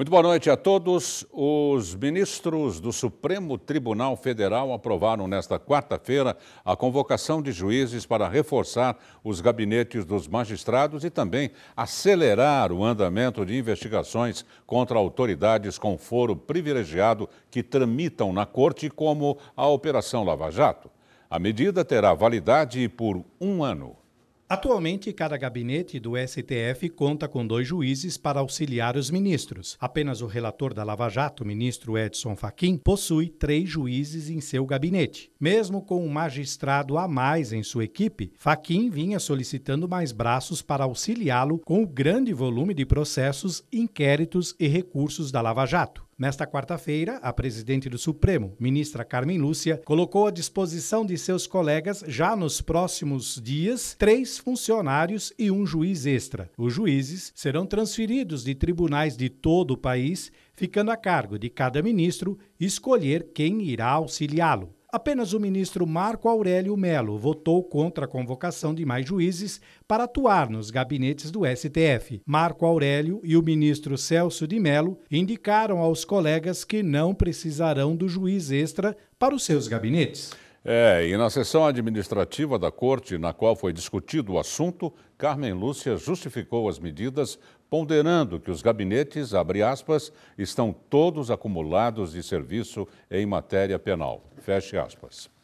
Muito boa noite a todos. Os ministros do Supremo Tribunal Federal aprovaram nesta quarta-feira a convocação de juízes para reforçar os gabinetes dos magistrados e também acelerar o andamento de investigações contra autoridades com foro privilegiado que tramitam na corte, como a Operação Lava Jato. A medida terá validade por um ano. Atualmente, cada gabinete do STF conta com dois juízes para auxiliar os ministros. Apenas o relator da Lava Jato, ministro Edson Fachin, possui três juízes em seu gabinete. Mesmo com um magistrado a mais em sua equipe, Fachin vinha solicitando mais braços para auxiliá-lo com o grande volume de processos, inquéritos e recursos da Lava Jato. Nesta quarta-feira, a presidente do Supremo, ministra Carmen Lúcia, colocou à disposição de seus colegas, já nos próximos dias, três funcionários e um juiz extra. Os juízes serão transferidos de tribunais de todo o país, ficando a cargo de cada ministro escolher quem irá auxiliá-lo. Apenas o ministro Marco Aurélio Melo votou contra a convocação de mais juízes para atuar nos gabinetes do STF. Marco Aurélio e o ministro Celso de Melo indicaram aos colegas que não precisarão do juiz extra para os seus gabinetes. É, e na sessão administrativa da Corte, na qual foi discutido o assunto, Carmen Lúcia justificou as medidas, ponderando que os gabinetes, abre aspas, estão todos acumulados de serviço em matéria penal. Feche aspas.